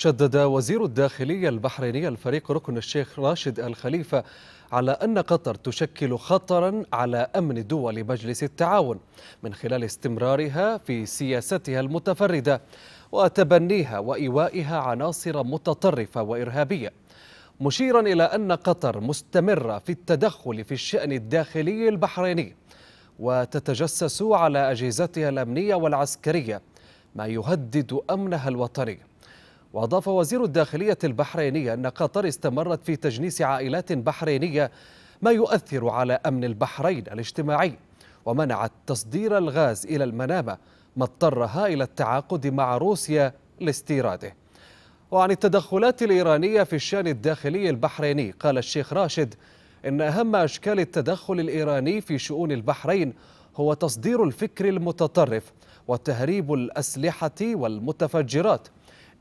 شدد وزير الداخلية البحريني الفريق ركن الشيخ راشد الخليفة على أن قطر تشكل خطرا على أمن دول مجلس التعاون من خلال استمرارها في سياستها المتفردة وتبنيها وإيوائها عناصر متطرفة وإرهابية مشيرا إلى أن قطر مستمرة في التدخل في الشأن الداخلي البحريني وتتجسس على أجهزتها الأمنية والعسكرية ما يهدد أمنها الوطني وأضاف وزير الداخلية البحريني أن قطر استمرت في تجنيس عائلات بحرينية ما يؤثر على أمن البحرين الاجتماعي ومنعت تصدير الغاز إلى المنامة ما اضطرها إلى التعاقد مع روسيا لاستيراده وعن التدخلات الإيرانية في الشأن الداخلي البحريني قال الشيخ راشد إن أهم أشكال التدخل الإيراني في شؤون البحرين هو تصدير الفكر المتطرف وتهريب الأسلحة والمتفجرات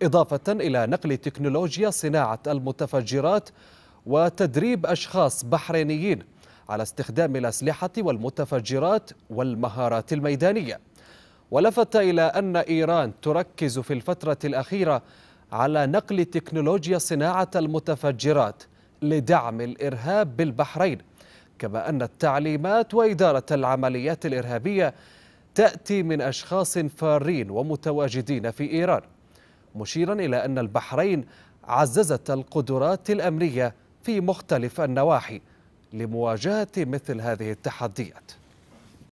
إضافة إلى نقل تكنولوجيا صناعة المتفجرات وتدريب أشخاص بحرينيين على استخدام الأسلحة والمتفجرات والمهارات الميدانية ولفت إلى أن إيران تركز في الفترة الأخيرة على نقل تكنولوجيا صناعة المتفجرات لدعم الإرهاب بالبحرين كما أن التعليمات وإدارة العمليات الإرهابية تأتي من أشخاص فارين ومتواجدين في إيران مشيرا إلى أن البحرين عززت القدرات الأمنية في مختلف النواحي لمواجهة مثل هذه التحديات